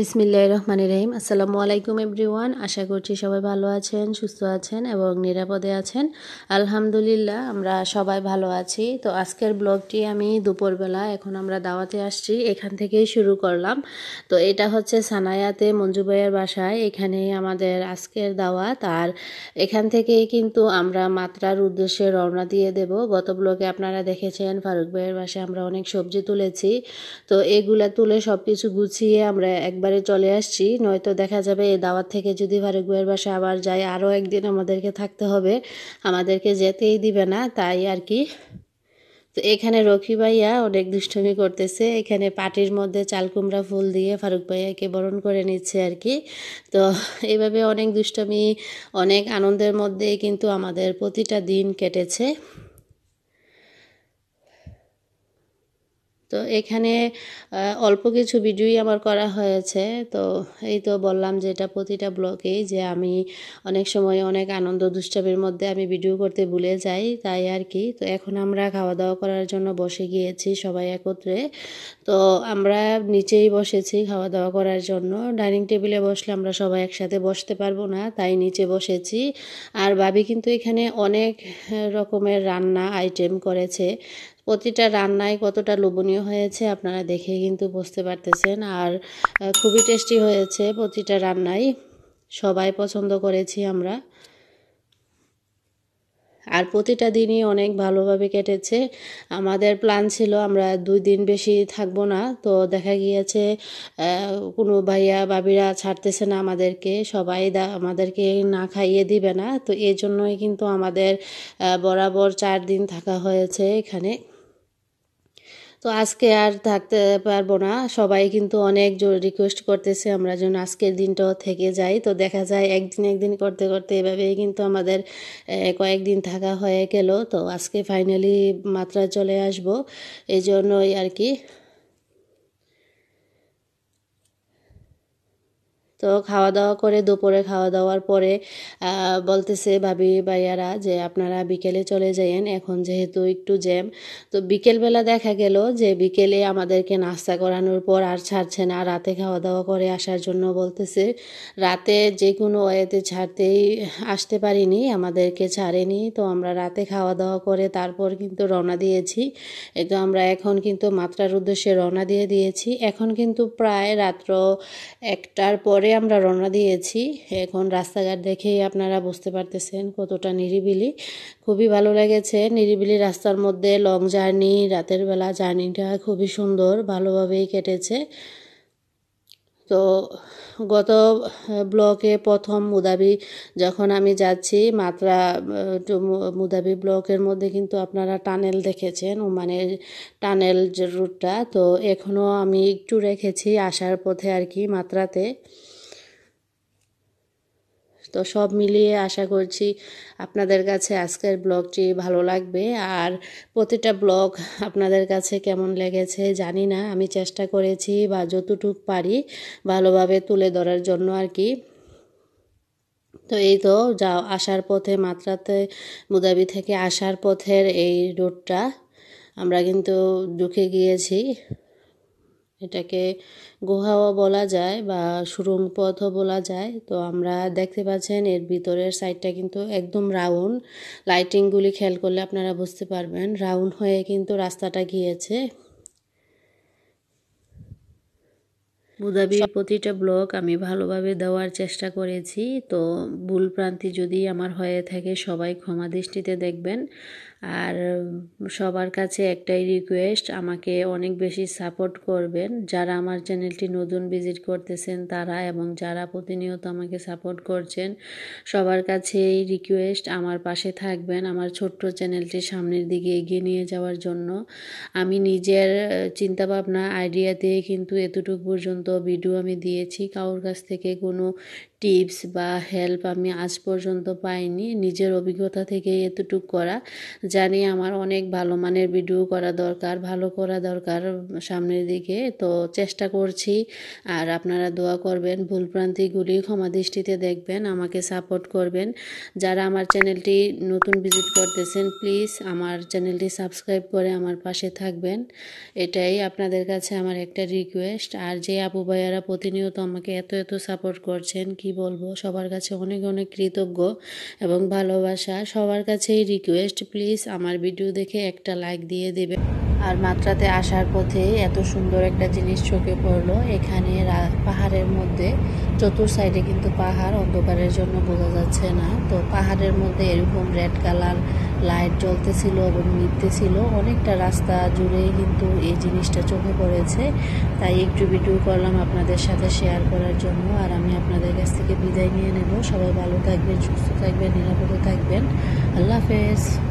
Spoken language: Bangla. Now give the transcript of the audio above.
বিসমিল্লাহ রহমান রহিম আসসালামু আলাইকুম এভরিওয়ান আশা করছি সবাই ভালো আছেন সুস্থ আছেন এবং নিরাপদে আছেন আলহামদুলিল্লাহ আমরা সবাই ভালো আছি তো আজকের ব্লগটি আমি দুপুরবেলা এখন আমরা দাওয়াতে আসছি এখান থেকেই শুরু করলাম তো এটা হচ্ছে সানায়াতে মঞ্জুবাইয়ের বাসায় এখানে আমাদের আজকের দাওয়াত আর এখান থেকেই কিন্তু আমরা মাত্রার উদ্দেশ্যে রওনা দিয়ে দেব গত ব্লগে আপনারা দেখেছেন ফারুক ভাইয়ের বাসায় আমরা অনেক সবজি তুলেছি তো এগুলা তুলে সব কিছু গুছিয়ে আমরা একবার একবারে চলে আসছি নয়তো দেখা যাবে এই দাওয়াত থেকে যদি ভারেগুয়ের বাসায় আবার যাই আরও একদিন আমাদেরকে থাকতে হবে আমাদেরকে যেতেই দিবে না তাই আর কি তো এখানে রকি ভাইয়া অনেক দুষ্টমি করতেছে এখানে পাটির মধ্যে চালকুমড়া ফুল দিয়ে ফারুক ভাইয়াকে বরণ করে নিচ্ছে আর কি তো এইভাবে অনেক দুষ্টমি অনেক আনন্দের মধ্যেই কিন্তু আমাদের প্রতিটা দিন কেটেছে তো এখানে অল্প কিছু ভিডিওই আমার করা হয়েছে তো এই তো বললাম যে এটা প্রতিটা ব্লগেই যে আমি অনেক সময় অনেক আনন্দ দুষ্টাবের মধ্যে আমি ভিডিও করতে ভুলে যাই তাই আর কি তো এখন আমরা খাওয়া দাওয়া করার জন্য বসে গিয়েছি সবাই একত্রে তো আমরা নিচেই বসেছি খাওয়া দাওয়া করার জন্য ডাইনিং টেবিলে বসলে আমরা সবাই একসাথে বসতে পারবো না তাই নিচে বসেছি আর ভাবি কিন্তু এখানে অনেক রকমের রান্না আইটেম করেছে প্রতিটা রান্নায় কতটা লোভনীয় লোভনীয় হয়েছে আপনারা দেখে কিন্তু বুঝতে পারতেছেন আর খুবই টেস্টি হয়েছে প্রতিটা রান্নাই সবাই পছন্দ করেছি আমরা আর প্রতিটা দিনই অনেক ভালোভাবে কেটেছে আমাদের প্ল্যান ছিল আমরা দুই দিন বেশি থাকবো না তো দেখা গিয়েছে কোনো ভাইয়া বাবিরা ছাড়তেছে না আমাদেরকে সবাই আমাদেরকে না খাইয়ে দিবে না তো এই জন্যই কিন্তু আমাদের বরাবর চার দিন থাকা হয়েছে এখানে তো আজকে আর থাকতে পারবো না সবাই কিন্তু অনেক জোর রিকোয়েস্ট করতেছে আমরা যেন আজকের দিনটাও থেকে যাই তো দেখা যায় একদিন একদিন করতে করতে এভাবেই কিন্তু আমাদের কয়েকদিন থাকা হয়ে গেল তো আজকে ফাইনালি মাত্রা চলে আসব এই জন্যই আর কি তো খাওয়া দাওয়া করে দুপুরে খাওয়া দাওয়ার পরে বলতেছে ভাবি ভাইয়ারা যে আপনারা বিকেলে চলে যাইয়েন এখন যেহেতু একটু জ্যাম তো বিকেলবেলা দেখা গেল যে বিকেলে আমাদেরকে নাস্তা করানোর পর আর ছাড়ছে না রাতে খাওয়া দাওয়া করে আসার জন্য বলতেছে রাতে যে কোনো ওয়েতে ছাড়তেই আসতে পারিনি আমাদেরকে ছাড়েনি তো আমরা রাতে খাওয়া দাওয়া করে তারপর কিন্তু রওনা দিয়েছি এই তো আমরা এখন কিন্তু মাত্রার উদ্দেশ্যে রওনা দিয়ে দিয়েছি এখন কিন্তু প্রায় রাত্র একটার পরে পরে আমরা রওনা দিয়েছি এখন রাস্তাঘাট দেখেই আপনারা বুঝতে পারতেছেন কতটা নিরিবিলি খুবই ভালো লেগেছে নিরিবিলি রাস্তার মধ্যে লং জার্নি রাতের বেলা জার্নিটা খুবই সুন্দর ভালোভাবেই কেটেছে তো গত ব্লকে প্রথম মুদাবি যখন আমি যাচ্ছি মাত্রা মুদাবি ব্লকের মধ্যে কিন্তু আপনারা টানেল দেখেছেন মানে টানেল রুটটা তো এখনও আমি একটু রেখেছি আসার পথে আর কি মাত্রাতে তো সব মিলিয়ে আশা করছি আপনাদের কাছে আজকের ব্লগটি ভালো লাগবে আর প্রতিটা ব্লগ আপনাদের কাছে কেমন লেগেছে জানি না আমি চেষ্টা করেছি বা যতটুক পারি ভালোভাবে তুলে ধরার জন্য আর কি তো এই তো যা আসার পথে মাত্রাতে মুদাবি থেকে আসার পথের এই রোডটা আমরা কিন্তু ঢুকে গিয়েছি এটাকে গুহাও বলা যায় বা সুরঙ্গ পথও বলা যায় তো আমরা দেখতে পাচ্ছেন এর ভিতরের সাইডটা কিন্তু একদম রাউন্ড লাইটিংগুলি খেয়াল করলে আপনারা বুঝতে পারবেন রাউন্ড হয়ে কিন্তু রাস্তাটা গিয়েছে বুধাবি প্রতিটা ব্লক আমি ভালোভাবে দেওয়ার চেষ্টা করেছি তো ভুল প্রান্তি যদি আমার হয়ে থাকে সবাই ক্ষমা দৃষ্টিতে দেখবেন আর সবার কাছে একটাই রিকোয়েস্ট আমাকে অনেক বেশি সাপোর্ট করবেন যারা আমার চ্যানেলটি নতুন ভিজিট করতেছেন তারা এবং যারা প্রতিনিয়ত আমাকে সাপোর্ট করছেন সবার কাছে এই রিকোয়েস্ট আমার পাশে থাকবেন আমার ছোট্ট চ্যানেলটি সামনের দিকে এগিয়ে নিয়ে যাওয়ার জন্য আমি নিজের চিন্তাভাবনা আইডিয়া দিয়ে কিন্তু এতটুকু পর্যন্ত ভিডিও আমি দিয়েছি কারোর কাছ থেকে কোনো টিপস বা হেল্প আমি আজ পর্যন্ত পাইনি নিজের অভিজ্ঞতা থেকে এতটুকু করা জানি আমার অনেক ভালো মানের ভিডিও করা দরকার ভালো করা দরকার সামনের দিকে তো চেষ্টা করছি আর আপনারা দোয়া করবেন ভুল প্রান্তিগুলি ক্ষমা দৃষ্টিতে দেখবেন আমাকে সাপোর্ট করবেন যারা আমার চ্যানেলটি নতুন ভিজিট করতেছেন প্লিজ আমার চ্যানেলটি সাবস্ক্রাইব করে আমার পাশে থাকবেন এটাই আপনাদের কাছে আমার একটা রিকোয়েস্ট আর যে আপু ভাইয়ারা প্রতিনিয়ত আমাকে এত এত সাপোর্ট করছেন কি কি বলবো সবার কাছে অনেক অনেক কৃতজ্ঞ এবং ভালোবাসা সবার কাছেই রিকোয়েস্ট প্লিজ আমার ভিডিও দেখে একটা লাইক দিয়ে দেবে আর মাত্রাতে আসার পথে এত সুন্দর একটা জিনিস চোখে পড়লো এখানে পাহাড়ের মধ্যে চতুর সাইডে কিন্তু পাহাড় অন্ধকারের জন্য বোঝা যাচ্ছে না তো পাহাড়ের মধ্যে এরকম রেড কালার লাইট জ্বলতেছিল এবং ছিল অনেকটা রাস্তা জুড়ে কিন্তু এই জিনিসটা চোখে পড়েছে তাই একটু ভিডিও করলাম আপনাদের সাথে শেয়ার করার জন্য আর আমি আপনাদের কাছ থেকে বিদায় নিয়ে নেব সবাই ভালো থাকবেন সুস্থ থাকবেন নিরাপদে থাকবেন আল্লাহ হাফেজ